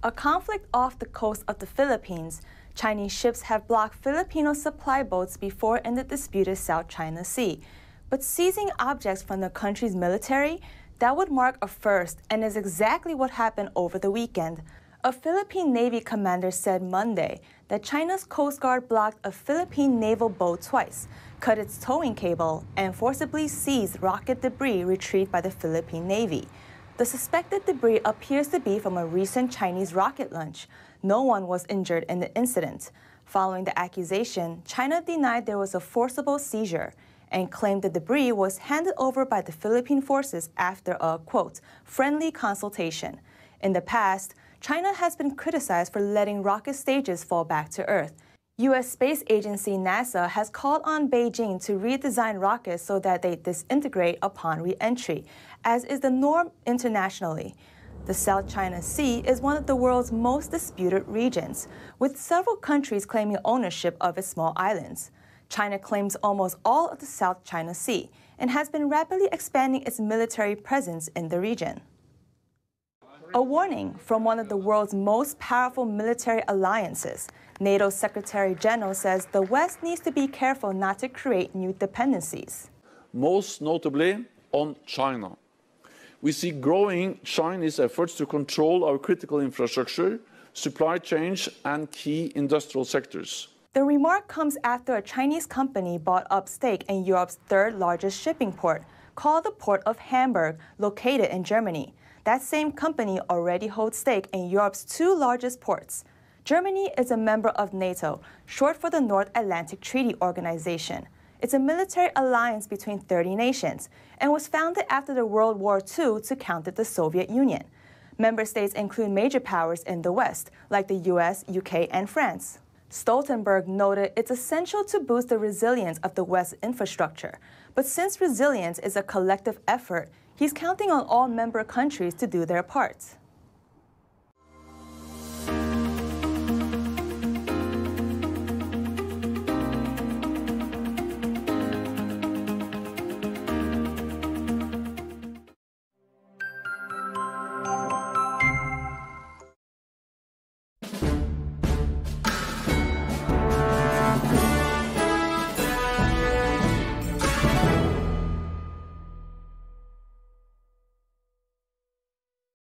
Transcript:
A conflict off the coast of the Philippines, Chinese ships have blocked Filipino supply boats before in the disputed South China Sea. But seizing objects from the country's military, that would mark a first and is exactly what happened over the weekend. A Philippine Navy commander said Monday that China's Coast Guard blocked a Philippine naval boat twice, cut its towing cable, and forcibly seized rocket debris retrieved by the Philippine Navy. The suspected debris appears to be from a recent Chinese rocket launch. No one was injured in the incident. Following the accusation, China denied there was a forcible seizure and claimed the debris was handed over by the Philippine forces after a, quote, friendly consultation. In the past, China has been criticized for letting rocket stages fall back to Earth U.S. space agency NASA has called on Beijing to redesign rockets so that they disintegrate upon re-entry, as is the norm internationally. The South China Sea is one of the world's most disputed regions, with several countries claiming ownership of its small islands. China claims almost all of the South China Sea and has been rapidly expanding its military presence in the region. A warning from one of the world's most powerful military alliances. NATO Secretary General says the West needs to be careful not to create new dependencies. Most notably on China. We see growing Chinese efforts to control our critical infrastructure, supply chains, and key industrial sectors. The remark comes after a Chinese company bought up stake in Europe's third largest shipping port, called the Port of Hamburg, located in Germany. That same company already holds stake in Europe's two largest ports. Germany is a member of NATO, short for the North Atlantic Treaty Organization. It's a military alliance between 30 nations and was founded after the World War II to counter the Soviet Union. Member states include major powers in the West, like the US, UK, and France. Stoltenberg noted it's essential to boost the resilience of the West's infrastructure. But since resilience is a collective effort, he's counting on all member countries to do their part.